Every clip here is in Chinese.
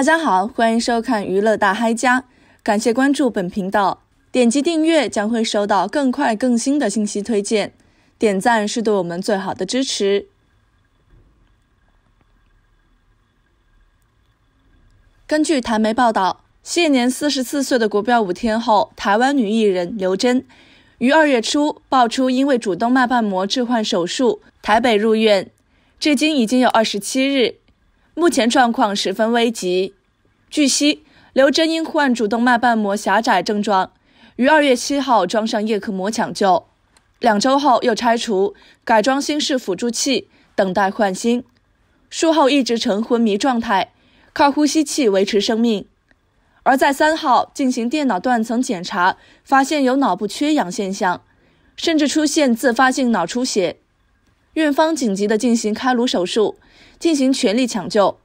大家好，欢迎收看《娱乐大嗨家》，感谢关注本频道，点击订阅将会收到更快更新的信息推荐，点赞是对我们最好的支持。根据台媒报道，现年四十四岁的国标舞天后，台湾女艺人刘真于二月初爆出因为主动脉瓣膜置换手术，台北入院，至今已经有二十七日。目前状况十分危急。据悉，刘真因患主动脉瓣膜狭窄症状，于二月七号装上叶克膜抢救，两周后又拆除，改装心室辅助器，等待换心。术后一直呈昏迷状态，靠呼吸器维持生命。而在三号进行电脑断层检查，发现有脑部缺氧现象，甚至出现自发性脑出血。院方紧急的进行开颅手术，进行全力抢救。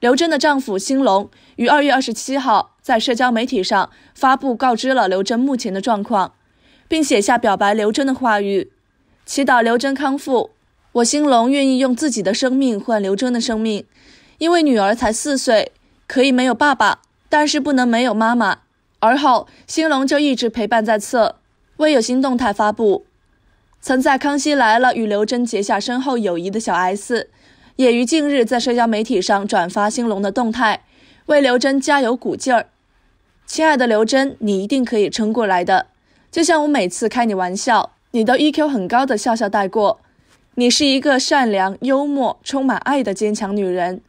刘真的丈夫兴隆于二月二十七号在社交媒体上发布，告知了刘真目前的状况，并写下表白刘真的话语，祈祷刘真康复。我兴隆愿意用自己的生命换刘真的生命，因为女儿才四岁，可以没有爸爸，但是不能没有妈妈。而后，兴隆就一直陪伴在侧，未有新动态发布。曾在《康熙来了》与刘真结下深厚友谊的小 S，也于近日在社交媒体上转发兴隆的动态，为刘真加油鼓劲儿。亲爱的刘真，你一定可以撑过来的。就像我每次开你玩笑，你都 EQ 很高的笑笑带过。你是一个善良、幽默、充满爱的坚强女人，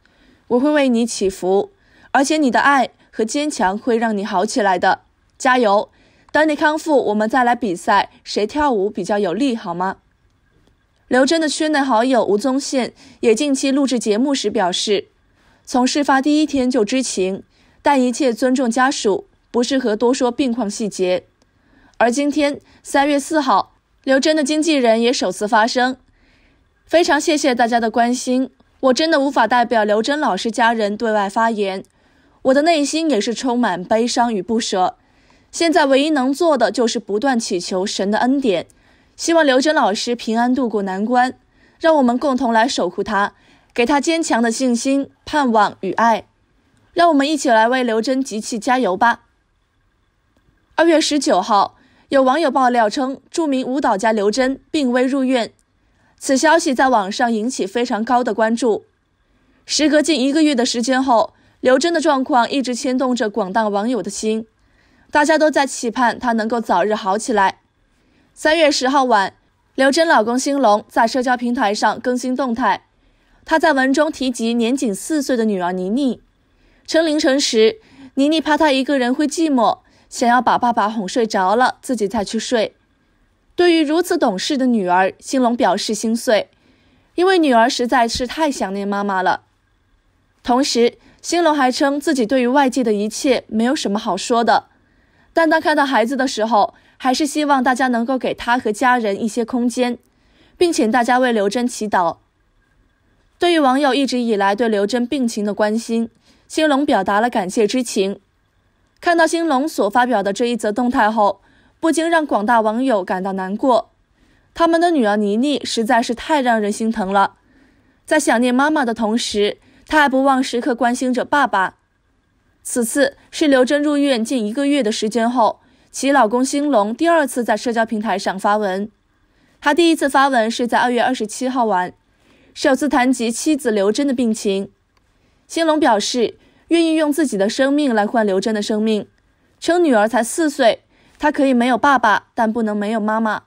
我会为你祈福，而且你的爱和坚强会让你好起来的，加油！等你康复，我们再来比赛，谁跳舞比较有力，好吗？刘真的圈内好友吴宗宪也近期录制节目时表示，从事发第一天就知情，但一切尊重家属，不适合多说病况细节。而今天三月四号，刘真的经纪人也首次发声，非常谢谢大家的关心，我真的无法代表刘真老师家人对外发言，我的内心也是充满悲伤与不舍。现在唯一能做的就是不断祈求神的恩典，希望刘真老师平安度过难关，让我们共同来守护她，给她坚强的信心、盼望与爱。让我们一起来为刘真集气加油吧！二月十九号，有网友爆料称，著名舞蹈家刘真病危入院，此消息在网上引起非常高的关注。时隔近一个月的时间后，刘真的状况一直牵动着广大网友的心。大家都在期盼他能够早日好起来。三月十号晚，刘真老公兴隆在社交平台上更新动态，他在文中提及年仅四岁的女儿倪妮，称凌晨时妮妮怕他一个人会寂寞，想要把爸爸哄睡着了自己再去睡。对于如此懂事的女儿，兴隆表示心碎，因为女儿实在是太想念妈妈了。同时，兴隆还称自己对于外界的一切没有什么好说的。但当看到孩子的时候，还是希望大家能够给他和家人一些空间，并请大家为刘真祈祷。对于网友一直以来对刘真病情的关心，兴隆表达了感谢之情。看到兴隆所发表的这一则动态后，不禁让广大网友感到难过。他们的女儿妮妮实在是太让人心疼了，在想念妈妈的同时，她还不忘时刻关心着爸爸。此次是刘珍入院近一个月的时间后，其老公兴隆第二次在社交平台上发文。他第一次发文是在二月二十七号晚，首次谈及妻子刘珍的病情。兴隆表示愿意用自己的生命来换刘珍的生命，称女儿才四岁，他可以没有爸爸，但不能没有妈妈。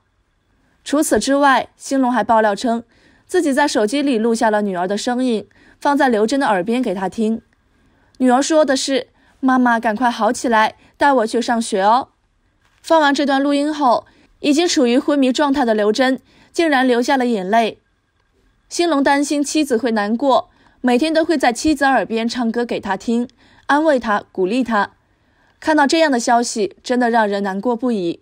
除此之外，兴隆还爆料称，自己在手机里录下了女儿的声音，放在刘珍的耳边给她听。女儿说的是：“妈妈，赶快好起来，带我去上学哦。”放完这段录音后，已经处于昏迷状态的刘真竟然流下了眼泪。兴隆担心妻子会难过，每天都会在妻子耳边唱歌给她听，安慰她，鼓励她。看到这样的消息，真的让人难过不已。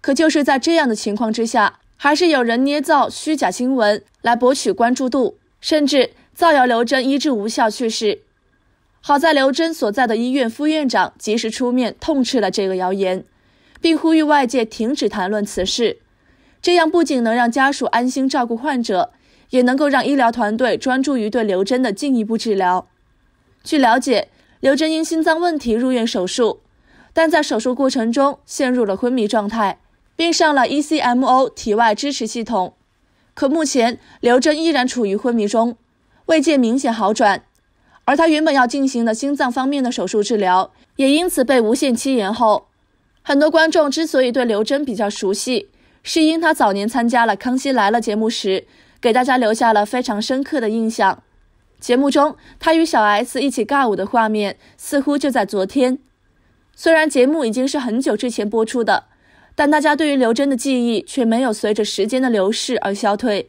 可就是在这样的情况之下，还是有人捏造虚假新闻来博取关注度，甚至造谣刘真医治无效去世。好在刘真所在的医院副院长及时出面痛斥了这个谣言，并呼吁外界停止谈论此事。这样不仅能让家属安心照顾患者，也能够让医疗团队专注于对刘真的进一步治疗。据了解，刘真因心脏问题入院手术，但在手术过程中陷入了昏迷状态，并上了 ECMO 体外支持系统。可目前，刘真依然处于昏迷中，未见明显好转。而他原本要进行的心脏方面的手术治疗也因此被无限期延后。很多观众之所以对刘真比较熟悉，是因他早年参加了《康熙来了》节目时，给大家留下了非常深刻的印象。节目中，他与小 S 一起尬舞的画面似乎就在昨天。虽然节目已经是很久之前播出的，但大家对于刘真的记忆却没有随着时间的流逝而消退。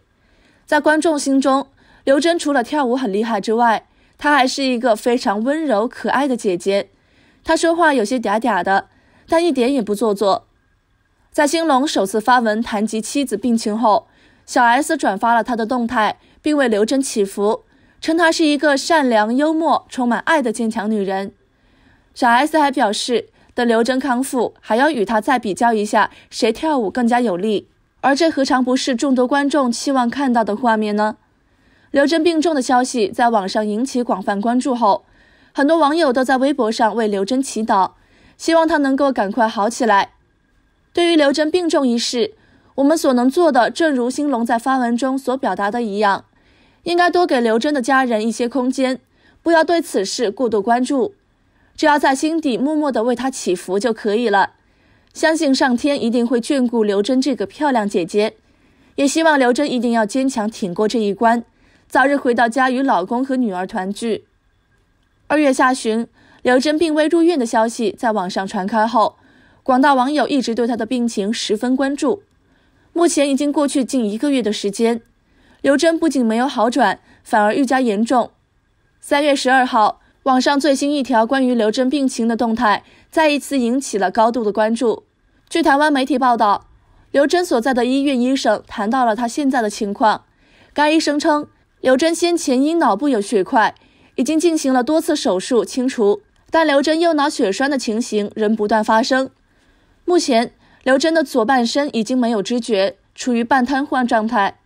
在观众心中，刘真除了跳舞很厉害之外，她还是一个非常温柔可爱的姐姐，她说话有些嗲嗲的，但一点也不做作。在兴隆首次发文谈及妻子病情后，小 S 转发了她的动态，并为刘真祈福，称她是一个善良、幽默、充满爱的坚强女人。小 S 还表示，等刘真康复，还要与她再比较一下谁跳舞更加有力，而这何尝不是众多观众期望看到的画面呢？刘真病重的消息在网上引起广泛关注后，很多网友都在微博上为刘真祈祷，希望她能够赶快好起来。对于刘真病重一事，我们所能做的，正如兴隆在发文中所表达的一样，应该多给刘真的家人一些空间，不要对此事过度关注，只要在心底默默的为她祈福就可以了。相信上天一定会眷顾刘真这个漂亮姐姐，也希望刘真一定要坚强挺过这一关。早日回到家与老公和女儿团聚。二月下旬，刘真病危入院的消息在网上传开后，广大网友一直对她的病情十分关注。目前已经过去近一个月的时间，刘真不仅没有好转，反而愈加严重。三月十二号，网上最新一条关于刘真病情的动态再一次引起了高度的关注。据台湾媒体报道，刘真所在的医院医生谈到了她现在的情况，该医生称。刘珍先前因脑部有血块，已经进行了多次手术清除，但刘珍右脑血栓的情形仍不断发生。目前，刘珍的左半身已经没有知觉，处于半瘫痪状态。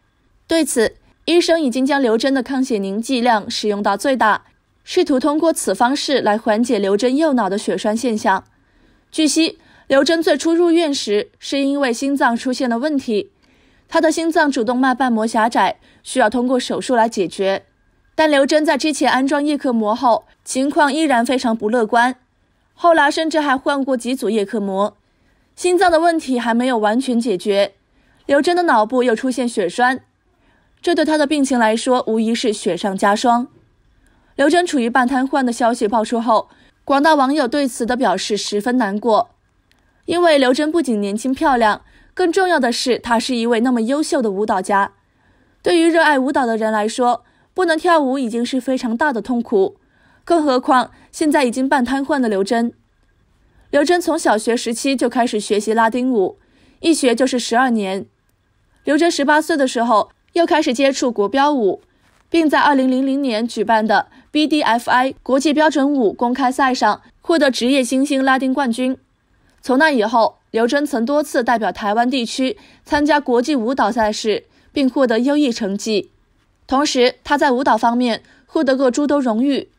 对此，医生已经将刘珍的抗血凝剂量使用到最大，试图通过此方式来缓解刘珍右脑的血栓现象。据悉，刘珍最初入院时是因为心脏出现了问题。他的心脏主动脉瓣膜狭窄，需要通过手术来解决，但刘珍在之前安装叶克膜后，情况依然非常不乐观。后来甚至还换过几组叶克膜，心脏的问题还没有完全解决。刘真的脑部又出现血栓，这对他的病情来说无疑是雪上加霜。刘真处于半瘫痪的消息爆出后，广大网友对此都表示十分难过，因为刘真不仅年轻漂亮。更重要的是，他是一位那么优秀的舞蹈家。对于热爱舞蹈的人来说，不能跳舞已经是非常大的痛苦，更何况现在已经半瘫痪的刘真。刘真从小学时期就开始学习拉丁舞，一学就是十二年。刘真十八岁的时候又开始接触国标舞，并在二零零零年举办的 BDFI 国际标准舞公开赛上获得职业新星拉丁冠军。从那以后。刘真曾多次代表台湾地区参加国际舞蹈赛事，并获得优异成绩。同时，他在舞蹈方面获得过诸多荣誉。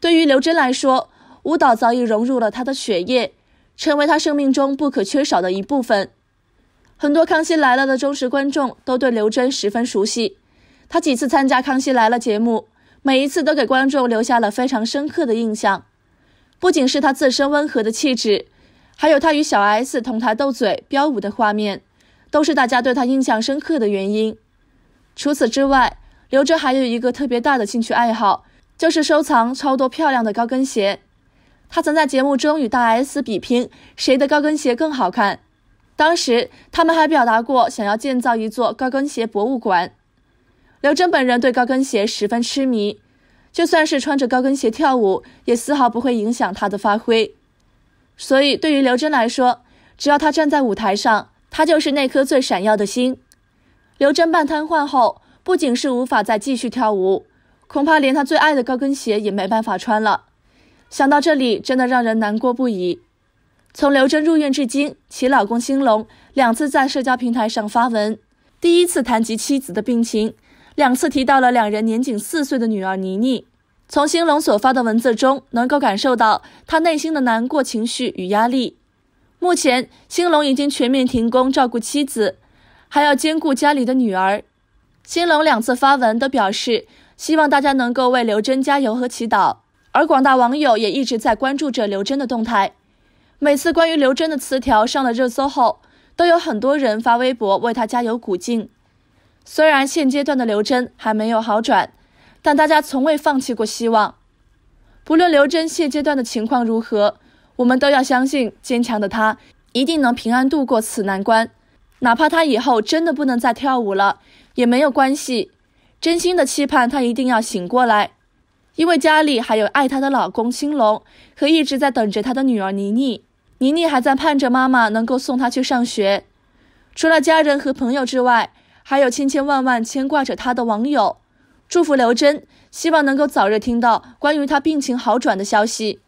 对于刘真来说，舞蹈早已融入了他的血液，成为他生命中不可缺少的一部分。很多《康熙来了》的忠实观众都对刘真十分熟悉。他几次参加《康熙来了》节目，每一次都给观众留下了非常深刻的印象。不仅是他自身温和的气质。还有他与小 S 同台斗嘴、飙舞的画面，都是大家对他印象深刻的原因。除此之外，刘真还有一个特别大的兴趣爱好，就是收藏超多漂亮的高跟鞋。他曾在节目中与大 S 比拼谁的高跟鞋更好看，当时他们还表达过想要建造一座高跟鞋博物馆。刘真本人对高跟鞋十分痴迷，就算是穿着高跟鞋跳舞，也丝毫不会影响他的发挥。所以，对于刘真来说，只要她站在舞台上，她就是那颗最闪耀的星。刘真半瘫痪后，不仅是无法再继续跳舞，恐怕连她最爱的高跟鞋也没办法穿了。想到这里，真的让人难过不已。从刘真入院至今，其老公兴隆两次在社交平台上发文，第一次谈及妻子的病情，两次提到了两人年仅四岁的女儿妮妮。从兴隆所发的文字中，能够感受到他内心的难过情绪与压力。目前，兴隆已经全面停工照顾妻子，还要兼顾家里的女儿。兴隆两次发文都表示，希望大家能够为刘真加油和祈祷。而广大网友也一直在关注着刘真的动态。每次关于刘真的词条上了热搜后，都有很多人发微博为他加油鼓劲。虽然现阶段的刘真还没有好转。但大家从未放弃过希望，不论刘真现阶段的情况如何，我们都要相信坚强的她一定能平安度过此难关。哪怕她以后真的不能再跳舞了，也没有关系。真心的期盼她一定要醒过来，因为家里还有爱她的老公青龙和一直在等着她的女儿妮妮，妮妮还在盼着妈妈能够送她去上学。除了家人和朋友之外，还有千千万万牵挂着她的网友。祝福刘真，希望能够早日听到关于她病情好转的消息。